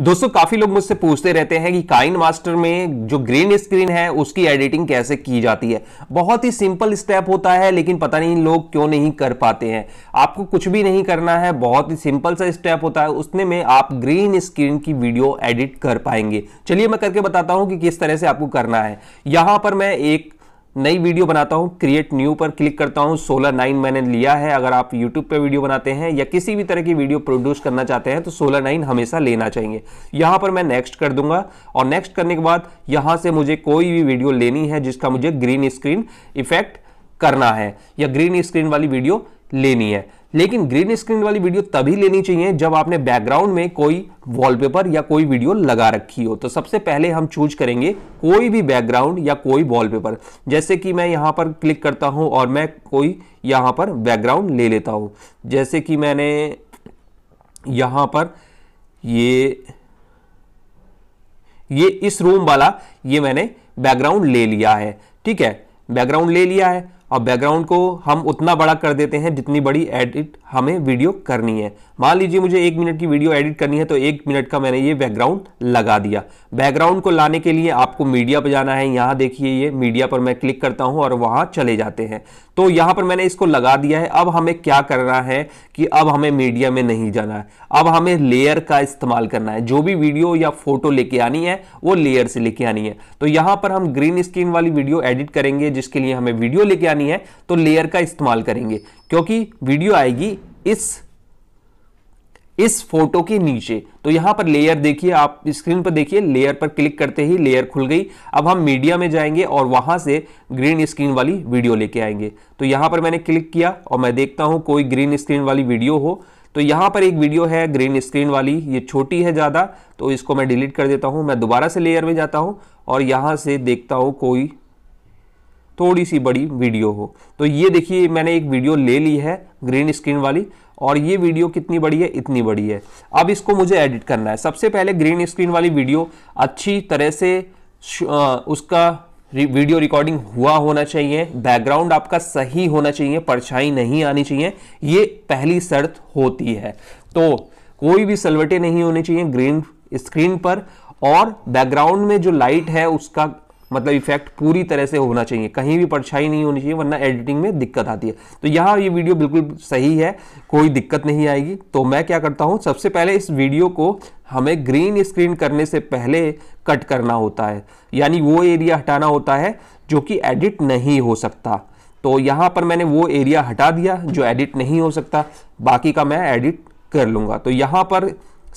दोस्तों काफी लोग मुझसे पूछते रहते हैं कि काइन मास्टर में जो ग्रीन स्क्रीन है उसकी एडिटिंग कैसे की जाती है बहुत ही सिंपल स्टेप होता है लेकिन पता नहीं लोग क्यों नहीं कर पाते हैं आपको कुछ भी नहीं करना है बहुत ही सिंपल सा स्टेप होता है उसने में आप ग्रीन स्क्रीन की वीडियो एडिट कर पाएंगे चलिए मैं करके बताता हूं कि किस तरह से आपको करना है यहां पर मैं एक नई वीडियो बनाता हूं क्रिएट न्यू पर क्लिक करता हूं सोलह नाइन मैंने लिया है अगर आप यूट्यूब पे वीडियो बनाते हैं या किसी भी तरह की वीडियो प्रोड्यूस करना चाहते हैं तो सोलह नाइन हमेशा लेना चाहिए यहां पर मैं नेक्स्ट कर दूंगा और नेक्स्ट करने के बाद यहां से मुझे कोई भी वीडियो लेनी है जिसका मुझे ग्रीन स्क्रीन इफेक्ट करना है या ग्रीन स्क्रीन वाली वीडियो लेनी है लेकिन ग्रीन स्क्रीन वाली वीडियो तभी लेनी चाहिए जब आपने बैकग्राउंड में कोई वॉलपेपर या कोई वीडियो लगा रखी हो तो सबसे पहले हम चूज करेंगे कोई भी बैकग्राउंड या कोई वॉलपेपर जैसे कि मैं यहां पर क्लिक करता हूं और मैं कोई यहां पर बैकग्राउंड ले लेता हूं जैसे कि मैंने यहां पर ये ये इस रूम वाला ये मैंने बैकग्राउंड ले लिया है ठीक है बैकग्राउंड ले लिया है और बैकग्राउंड को हम उतना बड़ा कर देते हैं जितनी बड़ी एडिट हमें वीडियो करनी है मान लीजिए मुझे एक मिनट की वीडियो एडिट करनी है तो एक मिनट का मैंने ये बैकग्राउंड लगा दिया बैकग्राउंड को लाने के लिए आपको मीडिया पर जाना है यहाँ देखिए ये मीडिया पर मैं क्लिक करता हूँ और वहाँ चले जाते हैं तो यहाँ पर मैंने इसको लगा दिया है अब हमें क्या करना है कि अब हमें मीडिया में नहीं जाना है अब हमें लेयर का इस्तेमाल करना है जो भी वीडियो या फोटो लेके आनी है वो लेयर से लेके आनी है तो यहाँ पर हम ग्रीन स्क्रीन वाली वीडियो एडिट करेंगे जिसके लिए हमें वीडियो लेके आनी बनानी है तो लेयर का इस्तेमाल करेंगे क्योंकि वीडियो आएगी इस इस फोटो के नीचे तो यहां पर लेयर देखिए आप स्क्रीन पर देखिए लेयर पर क्लिक करते ही लेयर खुल गई अब हम मीडिया में जाएंगे और वहां से ग्रीन स्क्रीन वाली वीडियो लेके आएंगे तो यहां पर मैंने क्लिक किया और मैं देखता हूं कोई ग्रीन स्क्रीन वाली वीडियो हो तो यहां पर एक वीडियो है ग्रीन स्क्रीन वाली ये छोटी है ज़्यादा तो इसको मैं डिलीट कर देता हूं मैं दोबारा से लेयर में जाता हूं और यहां से देखता हूं कोई थोड़ी सी बड़ी वीडियो हो तो ये देखिए मैंने एक वीडियो ले ली है ग्रीन स्क्रीन वाली और ये वीडियो कितनी बड़ी है इतनी बड़ी है अब इसको मुझे एडिट करना है सबसे पहले ग्रीन स्क्रीन वाली वीडियो अच्छी तरह से उसका वीडियो रिकॉर्डिंग हुआ होना चाहिए बैकग्राउंड आपका सही होना चाहिए परछाई नहीं आनी चाहिए ये पहली शर्त होती है तो कोई भी सलवटे नहीं होने चाहिए ग्रीन स्क्रीन पर और बैकग्राउंड में जो लाइट है उसका मतलब इफेक्ट पूरी तरह से होना चाहिए कहीं भी परछाई नहीं होनी चाहिए वरना एडिटिंग में दिक्कत आती है तो यहाँ ये वीडियो बिल्कुल सही है कोई दिक्कत नहीं आएगी तो मैं क्या करता हूँ सबसे पहले इस वीडियो को हमें ग्रीन स्क्रीन करने से पहले कट करना होता है यानी वो एरिया हटाना होता है जो कि एडिट नहीं हो सकता तो यहाँ पर मैंने वो एरिया हटा दिया जो एडिट नहीं हो सकता बाकी का मैं एडिट कर लूँगा तो यहाँ पर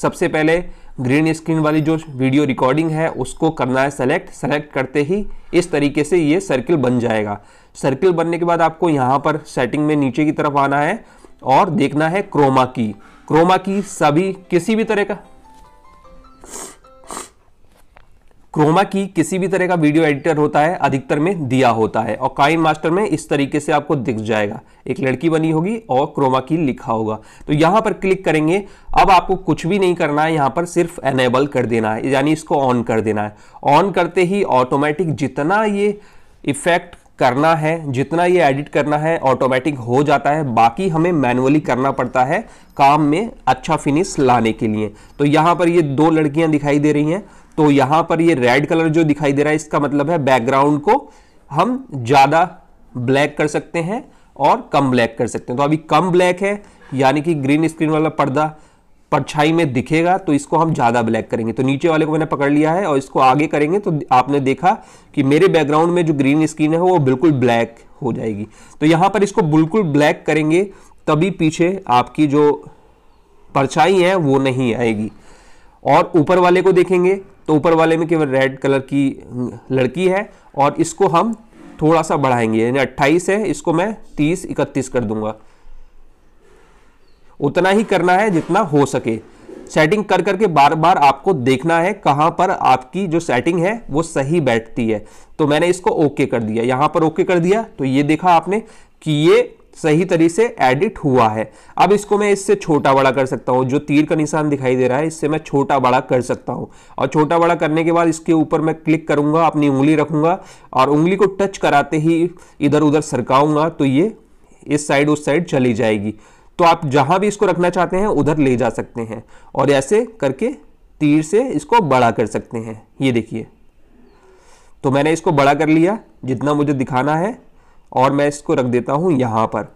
सबसे पहले ग्रीन स्क्रीन वाली जो वीडियो रिकॉर्डिंग है उसको करना है सेलेक्ट सेलेक्ट करते ही इस तरीके से ये सर्किल बन जाएगा सर्किल बनने के बाद आपको यहाँ पर सेटिंग में नीचे की तरफ आना है और देखना है क्रोमा की क्रोमा की सभी किसी भी तरह का क्रोमा की किसी भी तरह का वीडियो एडिटर होता है अधिकतर में दिया होता है और काइन मास्टर में इस तरीके से आपको दिख जाएगा एक लड़की बनी होगी और क्रोमा की लिखा होगा तो यहां पर क्लिक करेंगे अब आपको कुछ भी नहीं करना है यहाँ पर सिर्फ एनेबल कर देना है यानी इसको ऑन कर देना है ऑन करते ही ऑटोमेटिक जितना ये इफेक्ट करना है जितना ये एडिट करना है ऑटोमेटिक हो जाता है बाकी हमें मैनुअली करना पड़ता है काम में अच्छा फिनिश लाने के लिए तो यहाँ पर ये दो लड़कियाँ दिखाई दे रही हैं तो यहां पर ये रेड कलर जो दिखाई दे रहा है इसका मतलब है बैकग्राउंड को हम ज्यादा ब्लैक कर सकते हैं और कम ब्लैक कर सकते हैं तो अभी कम ब्लैक है यानी कि ग्रीन स्क्रीन वाला पर्दा परछाई में दिखेगा तो इसको हम ज़्यादा ब्लैक करेंगे तो नीचे वाले को मैंने पकड़ लिया है और इसको आगे करेंगे तो आपने देखा कि मेरे बैकग्राउंड में जो ग्रीन स्क्रीन है वो बिल्कुल ब्लैक हो जाएगी तो यहाँ पर इसको बिल्कुल ब्लैक करेंगे तभी पीछे आपकी जो परछाई है वो नहीं आएगी और ऊपर वाले को देखेंगे तो ऊपर वाले में केवल रेड कलर की हम्म, लड़की है और इसको हम थोड़ा सा बढ़ाएंगे यानी अट्ठाईस है इसको मैं तीस इकतीस कर दूंगा उतना ही करना है जितना हो सके सेटिंग कर करके बार बार आपको देखना है कहां पर आपकी जो सेटिंग है वो सही बैठती है तो मैंने इसको ओके कर दिया यहां पर ओके कर दिया तो ये देखा आपने कि ये सही तरीके से एडिट हुआ है अब इसको मैं इससे छोटा बड़ा कर सकता हूँ जो तीर का निशान दिखाई दे रहा है इससे मैं छोटा बड़ा कर सकता हूँ और छोटा बड़ा करने के बाद इसके ऊपर मैं क्लिक करूँगा अपनी उंगली रखूँगा और उंगली को टच कराते ही इधर उधर सरकाऊँगा तो ये इस साइड उस साइड चली जाएगी तो आप जहाँ भी इसको रखना चाहते हैं उधर ले जा सकते हैं और ऐसे करके तीर से इसको बड़ा कर सकते हैं ये देखिए तो मैंने इसको बड़ा कर लिया जितना मुझे दिखाना है और मैं इसको रख देता हूँ यहाँ पर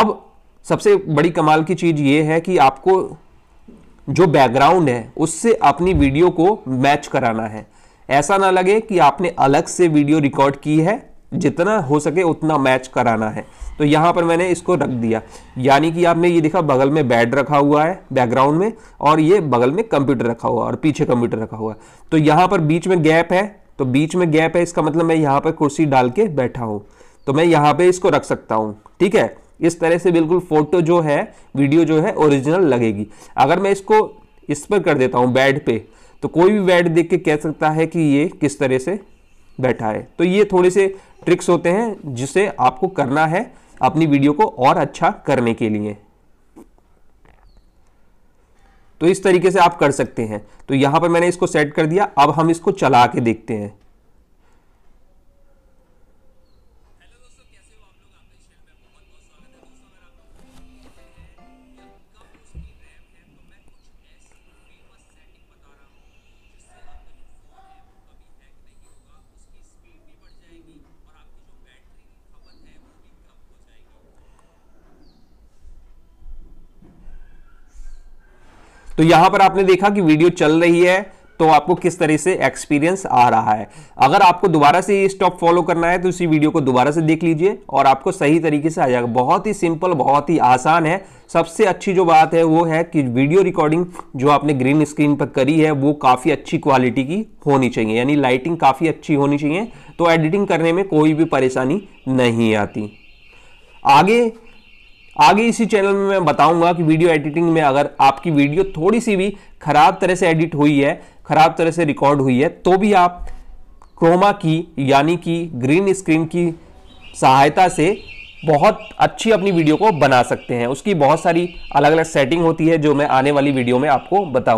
अब सबसे बड़ी कमाल की चीज़ ये है कि आपको जो बैकग्राउंड है उससे अपनी वीडियो को मैच कराना है ऐसा ना लगे कि आपने अलग से वीडियो रिकॉर्ड की है जितना हो सके उतना मैच कराना है तो यहाँ पर मैंने इसको रख दिया यानी कि आपने ये देखा बगल में बेड रखा हुआ है बैकग्राउंड में और ये बगल में कंप्यूटर रखा हुआ है और पीछे कंप्यूटर रखा हुआ है तो यहाँ पर बीच में गैप है तो बीच में गैप है इसका मतलब मैं यहाँ पर कुर्सी डाल के बैठा हूँ तो मैं यहाँ पे इसको रख सकता हूँ ठीक है इस तरह से बिल्कुल फोटो जो है वीडियो जो है ओरिजिनल लगेगी अगर मैं इसको इस पर कर देता हूँ बेड पे तो कोई भी बेड देख के कह सकता है कि ये किस तरह से बैठा है तो ये थोड़े से ट्रिक्स होते हैं जिसे आपको करना है अपनी वीडियो को और अच्छा करने के लिए तो इस तरीके से आप कर सकते हैं तो यहां पर मैंने इसको सेट कर दिया अब हम इसको चला के देखते हैं तो यहां पर आपने देखा कि वीडियो चल रही है तो आपको किस तरह से एक्सपीरियंस आ रहा है अगर आपको दोबारा से ये स्टॉप फॉलो करना है तो इसी वीडियो को दोबारा से देख लीजिए और आपको सही तरीके से आ जाएगा बहुत ही सिंपल बहुत ही आसान है सबसे अच्छी जो बात है वो है कि वीडियो रिकॉर्डिंग जो आपने ग्रीन स्क्रीन पर करी है वो काफ़ी अच्छी क्वालिटी की होनी चाहिए यानी लाइटिंग काफ़ी अच्छी होनी चाहिए तो एडिटिंग करने में कोई भी परेशानी नहीं आती आगे आगे इसी चैनल में मैं बताऊंगा कि वीडियो एडिटिंग में अगर आपकी वीडियो थोड़ी सी भी खराब तरह से एडिट हुई है खराब तरह से रिकॉर्ड हुई है तो भी आप क्रोमा की यानी कि ग्रीन स्क्रीन की सहायता से बहुत अच्छी अपनी वीडियो को बना सकते हैं उसकी बहुत सारी अलग अलग सेटिंग होती है जो मैं आने वाली वीडियो में आपको बताऊँ